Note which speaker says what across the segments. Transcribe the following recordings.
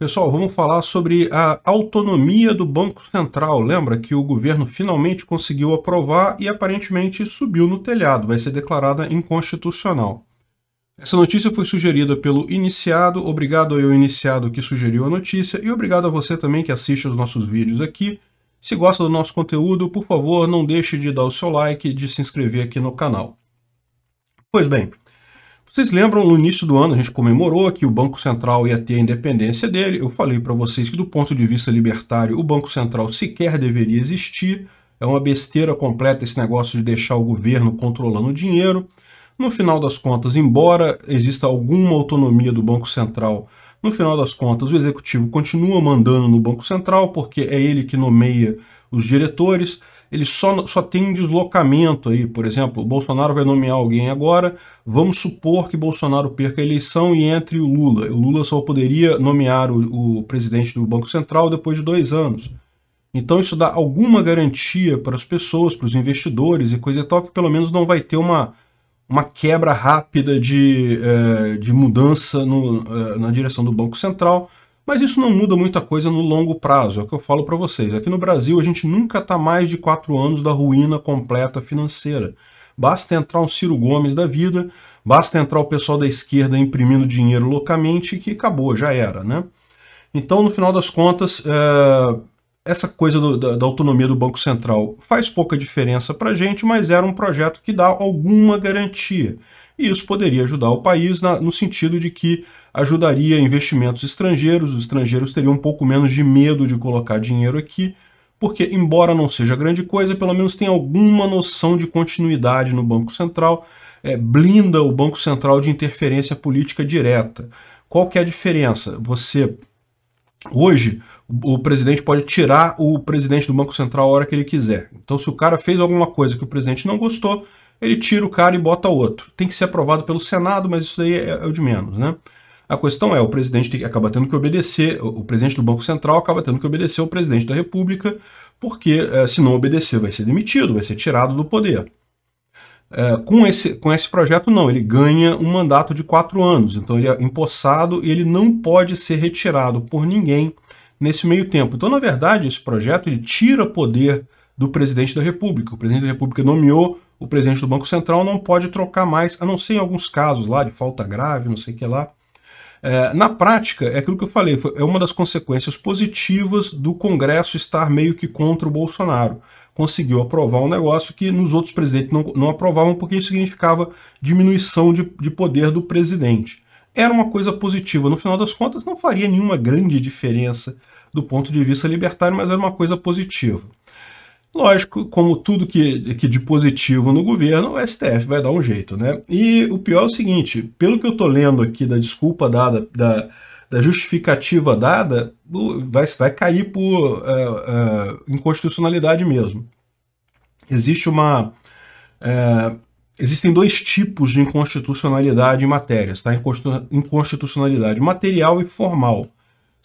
Speaker 1: Pessoal, vamos falar sobre a autonomia do Banco Central. Lembra que o governo finalmente conseguiu aprovar e aparentemente subiu no telhado, vai ser declarada inconstitucional. Essa notícia foi sugerida pelo iniciado, obrigado ao iniciado que sugeriu a notícia e obrigado a você também que assiste aos nossos vídeos aqui. Se gosta do nosso conteúdo, por favor, não deixe de dar o seu like e de se inscrever aqui no canal. Pois bem, vocês lembram no início do ano a gente comemorou que o Banco Central ia ter a independência dele. Eu falei para vocês que, do ponto de vista libertário, o Banco Central sequer deveria existir. É uma besteira completa esse negócio de deixar o governo controlando o dinheiro. No final das contas, embora exista alguma autonomia do Banco Central, no final das contas o executivo continua mandando no Banco Central porque é ele que nomeia os diretores ele só, só tem um deslocamento aí. Por exemplo, Bolsonaro vai nomear alguém agora. Vamos supor que Bolsonaro perca a eleição e entre o Lula. O Lula só poderia nomear o, o presidente do Banco Central depois de dois anos. Então isso dá alguma garantia para as pessoas, para os investidores e coisa e tal, que pelo menos não vai ter uma, uma quebra rápida de, é, de mudança no, é, na direção do Banco Central mas isso não muda muita coisa no longo prazo, é o que eu falo para vocês. Aqui no Brasil a gente nunca está mais de quatro anos da ruína completa financeira. Basta entrar um Ciro Gomes da vida, basta entrar o pessoal da esquerda imprimindo dinheiro loucamente que acabou, já era, né? Então, no final das contas, é... essa coisa do, da, da, autonomia do Banco Central faz pouca diferença para a gente, mas era um projeto que dá alguma garantia e isso poderia ajudar o país na, no sentido de que ajudaria investimentos estrangeiros, os estrangeiros teriam um pouco menos de medo de colocar dinheiro aqui, porque, embora não seja grande coisa, pelo menos tem alguma noção de continuidade no Banco Central, é, blinda o Banco Central de interferência política direta. Qual que é a diferença? Você Hoje, o presidente pode tirar o presidente do Banco Central a hora que ele quiser. Então, se o cara fez alguma coisa que o presidente não gostou, ele tira o cara e bota outro. Tem que ser aprovado pelo Senado, mas isso aí é, é, o de menos, né? A questão é, o presidente acaba tendo que obedecer, o presidente do Banco Central acaba tendo que obedecer ao presidente da República, porque é, se não obedecer vai ser demitido, vai ser tirado do poder. É, com, esse, com esse projeto, não, ele ganha um mandato de quatro anos, então ele é empossado e ele não pode ser retirado por ninguém nesse meio tempo. Então, na verdade, esse projeto ele tira poder do presidente da República. O presidente da República nomeou o presidente do Banco Central não pode trocar mais, a não ser em alguns casos lá de falta grave, não sei o que lá. É, na prática, é aquilo que eu falei, foi, é uma das consequências positivas do Congresso estar meio que contra o Bolsonaro. Conseguiu aprovar um negócio que nos outros presidentes não, não aprovavam, porque isso significava diminuição de, de poder do presidente. Era uma coisa positiva, no final das contas, não faria nenhuma grande diferença do ponto de vista libertário, mas era uma coisa positiva. Lógico, como tudo que, que de positivo no governo, o STF vai dar um jeito, né? E o pior é o seguinte, pelo que eu tô lendo aqui da desculpa dada, da, da justificativa dada, vai, vai cair por uh, uh, inconstitucionalidade mesmo. Existe uma... Uh, existem dois tipos de inconstitucionalidade em matérias, tá? Inconstitucionalidade material e formal.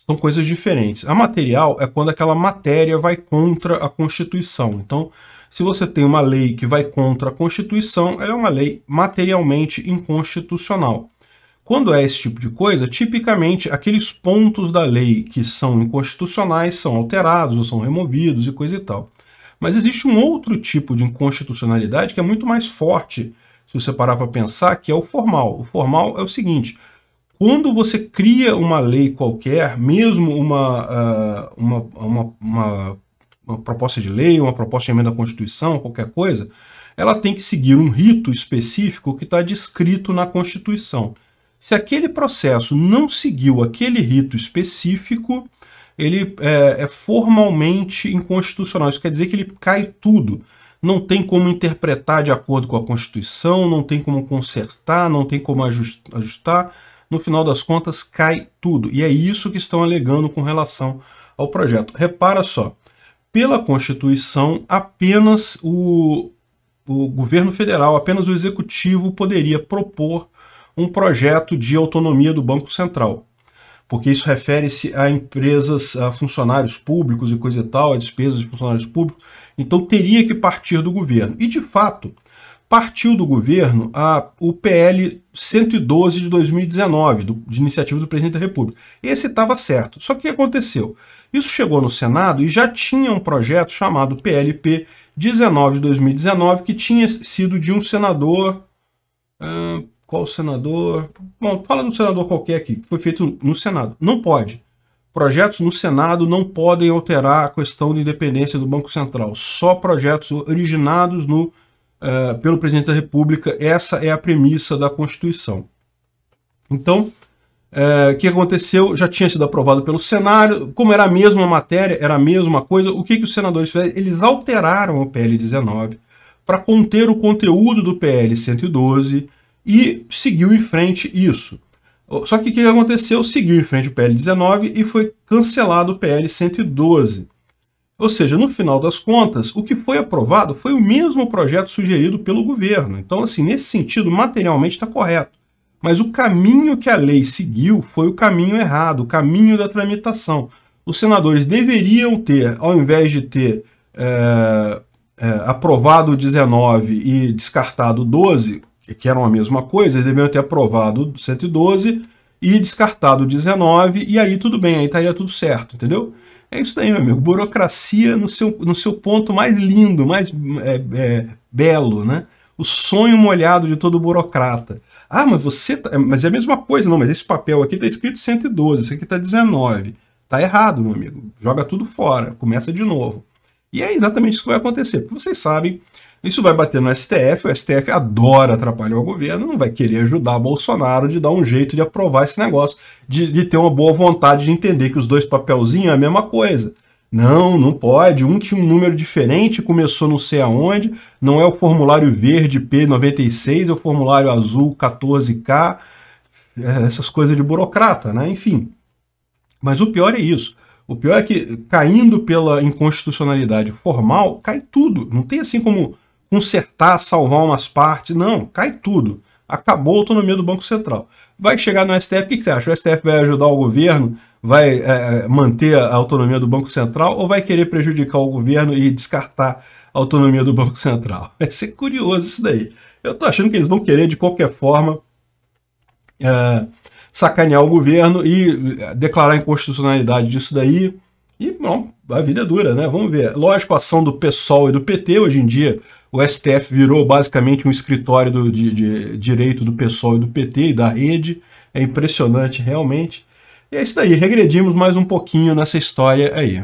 Speaker 1: São coisas diferentes. A material é quando aquela matéria vai contra a Constituição. Então, se você tem uma lei que vai contra a Constituição, ela é uma lei materialmente inconstitucional. Quando é esse tipo de coisa, tipicamente aqueles pontos da lei que são inconstitucionais são alterados ou são removidos e coisa e tal. Mas existe um outro tipo de inconstitucionalidade que é muito mais forte, se você parar para pensar, que é o formal. O formal é o seguinte: quando você cria uma lei qualquer, mesmo uma, uh, uma, uma, uma, uma proposta de lei, uma proposta de emenda à Constituição, qualquer coisa, ela tem que seguir um rito específico que está descrito na Constituição. Se aquele processo não seguiu aquele rito específico, ele é, é, formalmente inconstitucional. Isso quer dizer que ele cai tudo. Não tem como interpretar de acordo com a Constituição, não tem como consertar, não tem como ajustar no final das contas cai tudo. E é isso que estão alegando com relação ao projeto. Repara só, pela Constituição, apenas o, o governo federal, apenas o executivo poderia propor um projeto de autonomia do Banco Central. Porque isso refere-se a empresas, a funcionários públicos e coisa e tal, a despesas de funcionários públicos. Então teria que partir do governo. E de fato, partiu do governo a, o PL 112 de 2019, do, de iniciativa do presidente da República. Esse estava certo. Só que o que aconteceu? Isso chegou no Senado e já tinha um projeto chamado PLP 19 de 2019, que tinha sido de um senador. Uh, qual senador? Bom, fala de um senador qualquer aqui, que foi feito no Senado. Não pode. Projetos no Senado não podem alterar a questão de independência do Banco Central. Só projetos originados no eh, pelo presidente da República. Essa é a premissa da Constituição. Então, eh, o que aconteceu? Já tinha sido aprovado pelo Senado. Como era a mesma matéria, era a mesma coisa, o que, que os senadores fizeram? Eles alteraram o PL 19 para conter o conteúdo do PL 112 e seguiu em frente isso. Só que o que aconteceu? Seguiu em frente o PL 19 e foi cancelado o PL 112. Ou seja, no final das contas, o que foi aprovado foi o mesmo projeto sugerido pelo governo. Então, assim, nesse sentido, materialmente está correto. Mas o caminho que a lei seguiu foi o caminho errado, o caminho da tramitação. Os senadores deveriam ter, ao invés de ter é, é, aprovado 19 e descartado 12, que eram a mesma coisa, eles deveriam ter aprovado 112 e descartado 19, e aí tudo bem, aí estaria tudo certo, entendeu? É isso daí, meu amigo. Burocracia no seu, no seu ponto mais lindo, mais é, é, belo, né? O sonho molhado de todo burocrata. Ah, mas você. Tá... É, mas é a mesma coisa, não, mas esse papel aqui está escrito 112, esse aqui está 19. Tá errado, meu amigo. Joga tudo fora, começa de novo. E é exatamente isso que vai acontecer. Porque vocês sabem, isso vai bater no STF, o STF adora atrapalhar o governo, não vai querer ajudar Bolsonaro de dar um jeito de aprovar esse negócio, de, de ter uma boa vontade de entender que os dois papelzinhos é a mesma coisa. Não, não pode. Um tinha um número diferente, começou não sei aonde. Não é o formulário verde P96, é o formulário azul 14K. É, essas coisas de burocrata, né? Enfim. Mas o pior é isso. O pior é que, caindo pela inconstitucionalidade formal, cai tudo. Não tem assim como consertar, salvar umas partes. Não, cai tudo. Acabou a autonomia do Banco Central. Vai chegar no STF, o que, você acha? O STF vai ajudar o governo? Vai é, manter a autonomia do Banco Central? Ou vai querer prejudicar o governo e descartar a autonomia do Banco Central? Vai ser curioso isso daí. Eu estou achando que eles vão querer, de qualquer forma, é, sacanear o governo e é, declarar inconstitucionalidade disso daí. E, bom, a vida é dura, né? Vamos ver. Lógico, a ação do PSOL e do PT hoje em dia o STF virou basicamente um escritório do, de, de, direito do PSOL e do PT e da rede. É impressionante, realmente. E é isso daí, regredimos mais um pouquinho nessa história aí.